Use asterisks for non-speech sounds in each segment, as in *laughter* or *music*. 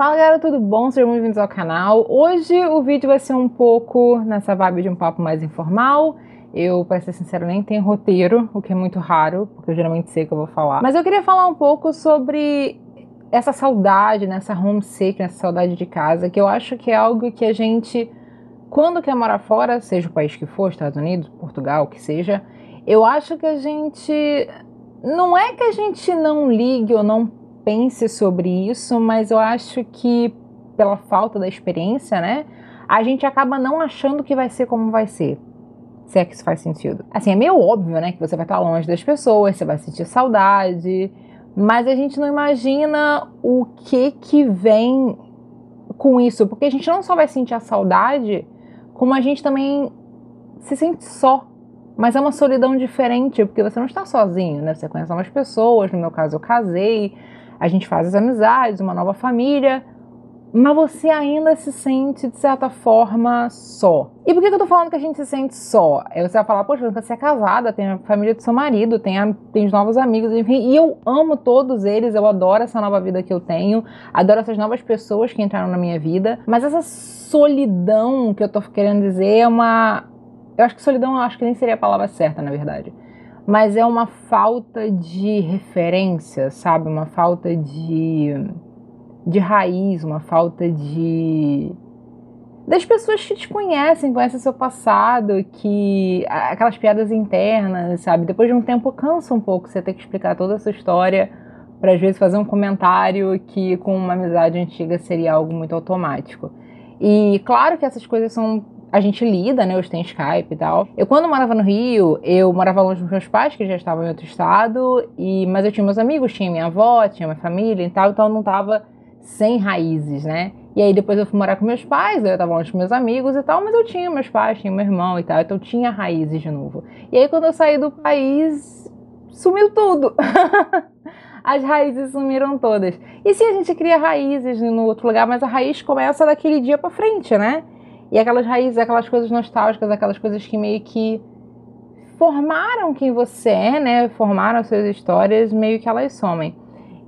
Fala galera, tudo bom? Sejam bem-vindos ao canal. Hoje o vídeo vai ser um pouco nessa vibe de um papo mais informal. Eu, para ser sincero, nem tenho roteiro, o que é muito raro, porque eu geralmente sei o que eu vou falar. Mas eu queria falar um pouco sobre essa saudade, nessa né? homesick, né, essa saudade de casa, que eu acho que é algo que a gente, quando quer morar fora, seja o país que for, Estados Unidos, Portugal, o que seja, eu acho que a gente. Não é que a gente não ligue ou não pense sobre isso, mas eu acho que pela falta da experiência, né, a gente acaba não achando que vai ser como vai ser. Se é que isso faz sentido. Assim, é meio óbvio, né, que você vai estar longe das pessoas, você vai sentir saudade, mas a gente não imagina o que que vem com isso, porque a gente não só vai sentir a saudade, como a gente também se sente só. Mas é uma solidão diferente, porque você não está sozinho, né? Você conhece umas pessoas, no meu caso eu casei, a gente faz as amizades, uma nova família, mas você ainda se sente, de certa forma, só. E por que eu tô falando que a gente se sente só? É, você vai falar, poxa, você é casada, tem a família do seu marido, tem, a, tem os novos amigos, enfim. E eu amo todos eles, eu adoro essa nova vida que eu tenho, adoro essas novas pessoas que entraram na minha vida. Mas essa solidão que eu tô querendo dizer é uma. Eu acho que solidão, eu acho que nem seria a palavra certa, na verdade mas é uma falta de referência, sabe? Uma falta de, de raiz, uma falta de. das pessoas que te conhecem, conhecem seu passado, que. aquelas piadas internas, sabe? Depois de um tempo cansa um pouco você ter que explicar toda a sua história para às vezes fazer um comentário que com uma amizade antiga seria algo muito automático. E claro que essas coisas são a gente lida, né? Hoje tem Skype e tal. Eu, quando morava no Rio, eu morava longe dos meus pais, que já estavam em outro estado, e mas eu tinha meus amigos, tinha minha avó, tinha minha família e tal, então eu não tava sem raízes, né? E aí depois eu fui morar com meus pais, eu tava longe dos meus amigos e tal, mas eu tinha meus pais, tinha meu irmão e tal, então eu tinha raízes de novo. E aí quando eu saí do país, sumiu tudo. *laughs* As raízes sumiram todas. E sim, a gente cria raízes no outro lugar, mas a raiz começa daquele dia para frente, né? E aquelas raízes, aquelas coisas nostálgicas, aquelas coisas que meio que formaram quem você é, né? Formaram suas histórias, meio que elas somem.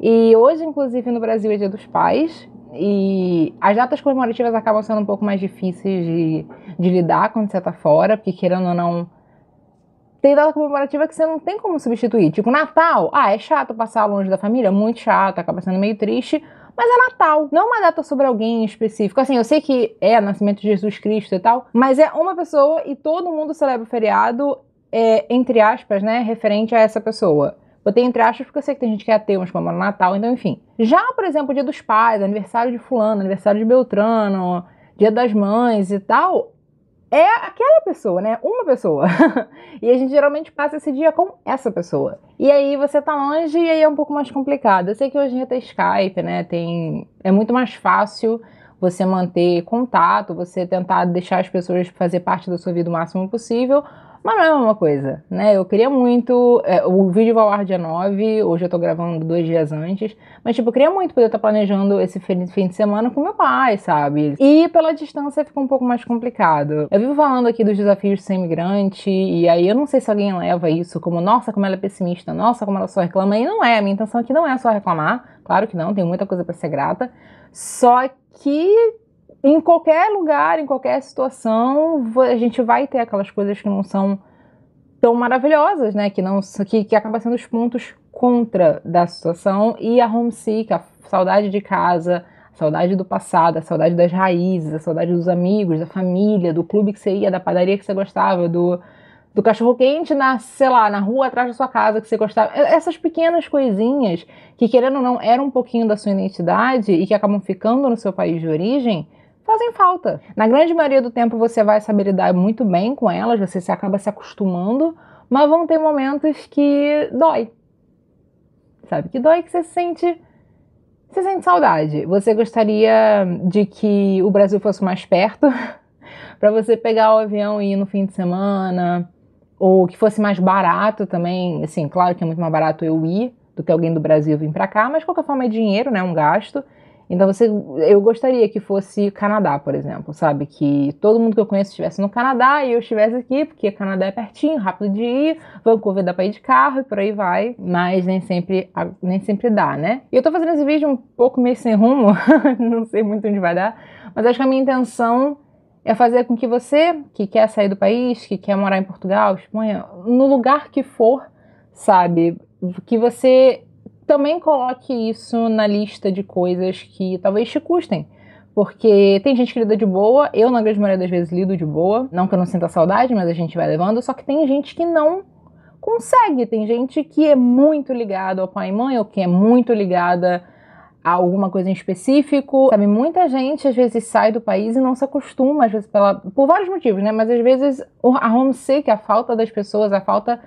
E hoje, inclusive, no Brasil é Dia dos Pais. E as datas comemorativas acabam sendo um pouco mais difíceis de, de lidar quando você tá fora, porque querendo ou não, tem data comemorativa que você não tem como substituir. Tipo, Natal, ah, é chato passar longe da família, muito chato, acaba sendo meio triste mas é Natal. Não uma data sobre alguém em específico. Assim, eu sei que é nascimento de Jesus Cristo e tal, mas é uma pessoa e todo mundo celebra o feriado, é, entre aspas, né, referente a essa pessoa. Botei entre aspas porque eu sei que tem gente que é ateu, mas comemora Natal, então enfim. Já, por exemplo, dia dos pais, aniversário de fulano, aniversário de Beltrano, dia das mães e tal, é aquela pessoa, né? Uma pessoa. *laughs* e a gente geralmente passa esse dia com essa pessoa. E aí você tá longe e aí é um pouco mais complicado. Eu sei que hoje em dia tem Skype, né? Tem é muito mais fácil você manter contato, você tentar deixar as pessoas fazer parte da sua vida o máximo possível, mas não é a mesma coisa, né? Eu queria muito. É, o vídeo vai ao ar dia 9, hoje eu tô gravando dois dias antes, mas, tipo, eu queria muito poder estar tá planejando esse fim de semana com meu pai, sabe? E pela distância fica um pouco mais complicado. Eu vivo falando aqui dos desafios de ser imigrante, e aí eu não sei se alguém leva isso como, nossa, como ela é pessimista, nossa, como ela só reclama. E não é, a minha intenção aqui não é só reclamar, claro que não, tem muita coisa para ser grata, só que em qualquer lugar, em qualquer situação, a gente vai ter aquelas coisas que não são tão maravilhosas, né? Que não que, que acaba sendo os pontos contra da situação e a homesick, a saudade de casa, a saudade do passado, a saudade das raízes, a saudade dos amigos, da família, do clube que você ia, da padaria que você gostava, do do cachorro quente na, sei lá, na rua atrás da sua casa que você gostava. Essas pequenas coisinhas que, querendo ou não, eram um pouquinho da sua identidade e que acabam ficando no seu país de origem, fazem falta. Na grande maioria do tempo você vai saber lidar muito bem com elas, você se acaba se acostumando, mas vão ter momentos que dói. Sabe? Que dói que você sente você sente saudade. Você gostaria de que o Brasil fosse mais perto *laughs* para você pegar o avião e ir no fim de semana, ou que fosse mais barato também. Assim, claro que é muito mais barato eu ir do que alguém do Brasil vir para cá, mas de qualquer forma é dinheiro, né, um gasto. Então você, eu gostaria que fosse Canadá, por exemplo, sabe? Que todo mundo que eu conheço estivesse no Canadá e eu estivesse aqui, porque Canadá é pertinho, rápido de ir, Vancouver dá pra ir de carro e por aí vai, mas nem sempre, nem sempre dá, né? E eu tô fazendo esse vídeo um pouco meio sem rumo, *laughs* não sei muito onde vai dar, mas acho que a minha intenção é fazer com que você que quer sair do país, que quer morar em Portugal, Espanha, no lugar que for, sabe, que você também coloque isso na lista de coisas que talvez te custem. Porque tem gente que lida de boa, eu, na grande maioria das vezes, lido de boa. Não que eu não sinta saudade, mas a gente vai levando. Só que tem gente que não consegue. Tem gente que é muito ligada ao pai e mãe, ou que é muito ligada a alguma coisa em específico. Sabe, muita gente às vezes sai do país e não se acostuma, às vezes pela, por vários motivos, né? Mas às vezes a homesick, a falta das pessoas, a falta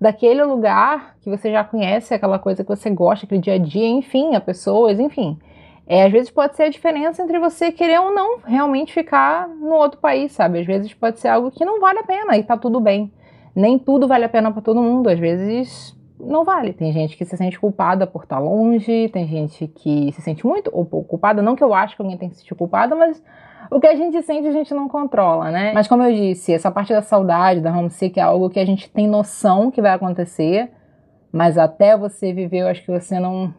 daquele lugar que você já conhece, aquela coisa que você gosta, aquele dia a dia, enfim, a pessoas, enfim. É, às vezes pode ser a diferença entre você querer ou não realmente ficar no outro país, sabe? Às vezes pode ser algo que não vale a pena e tá tudo bem. Nem tudo vale a pena para todo mundo. Às vezes não vale. Tem gente que se sente culpada por estar tá longe, tem gente que se sente muito ou pouco culpada. Não que eu acho que alguém tem que se sentir culpada, mas o que a gente sente a gente não controla, né? Mas como eu disse, essa parte da saudade, da homesick é algo que a gente tem noção que vai acontecer, mas até você viver, eu acho que você não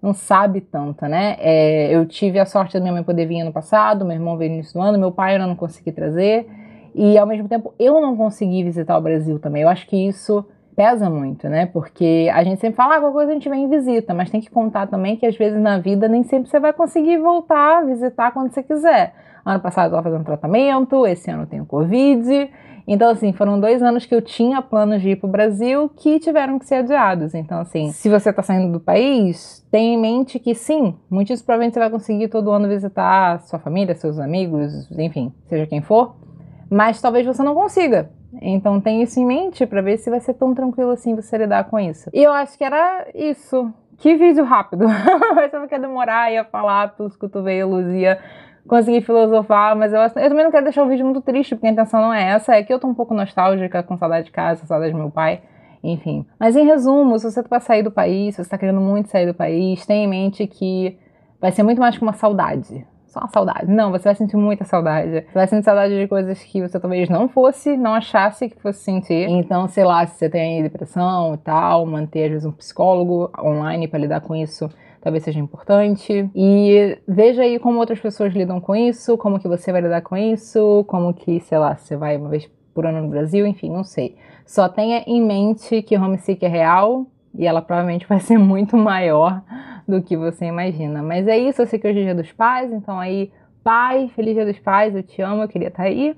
não sabe tanto, né? É, eu tive a sorte da minha mãe poder vir ano passado, meu irmão veio no início do ano, meu pai eu não consegui trazer. E ao mesmo tempo eu não consegui visitar o Brasil também. Eu acho que isso pesa muito, né? Porque a gente sempre fala, ah, qualquer coisa a gente vem em visita, mas tem que contar também que às vezes na vida nem sempre você vai conseguir voltar a visitar quando você quiser. Ano passado eu estava fazendo tratamento, esse ano eu tenho Covid. Então, assim, foram dois anos que eu tinha planos de ir para o Brasil que tiveram que ser adiados. Então, assim, se você está saindo do país, tenha em mente que sim, muitíssimo provavelmente você vai conseguir todo ano visitar sua família, seus amigos, enfim, seja quem for. Mas talvez você não consiga, então tenha isso em mente para ver se vai ser tão tranquilo assim você lidar com isso. E eu acho que era isso. Que vídeo rápido. *laughs* eu só quer demorar, ia falar os cotovelos, ia conseguir filosofar, mas eu, eu também não quero deixar o vídeo muito triste, porque a intenção não é essa, é que eu tô um pouco nostálgica, com saudade de casa, saudade do meu pai enfim. Mas em resumo, se você vai tá sair do país, se você está querendo muito sair do país, tenha em mente que vai ser muito mais que uma saudade só uma saudade. Não, você vai sentir muita saudade. Você vai sentir saudade de coisas que você talvez não fosse, não achasse que fosse sentir. Então, sei lá, se você tem depressão e tal, manter às vezes um psicólogo online para lidar com isso talvez seja importante. E veja aí como outras pessoas lidam com isso, como que você vai lidar com isso, como que, sei lá, você vai uma vez por ano no Brasil, enfim, não sei. Só tenha em mente que o homesick é real e ela provavelmente vai ser *laughs* muito maior do que você imagina. Mas é isso, eu sei que hoje é dia dos pais, então aí, pai, feliz dia dos pais, eu te amo, eu queria estar tá aí.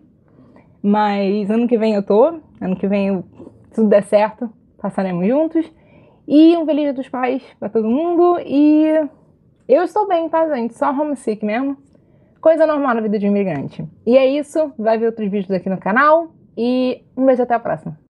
Mas ano que vem eu tô, ano que vem, eu, se tudo der certo, passaremos juntos. E um feliz dia dos pais para todo mundo. E eu estou bem, tá, gente? Só homesick mesmo. Coisa normal na vida de um imigrante. E é isso, vai ver outros vídeos aqui no canal. E um beijo até a próxima.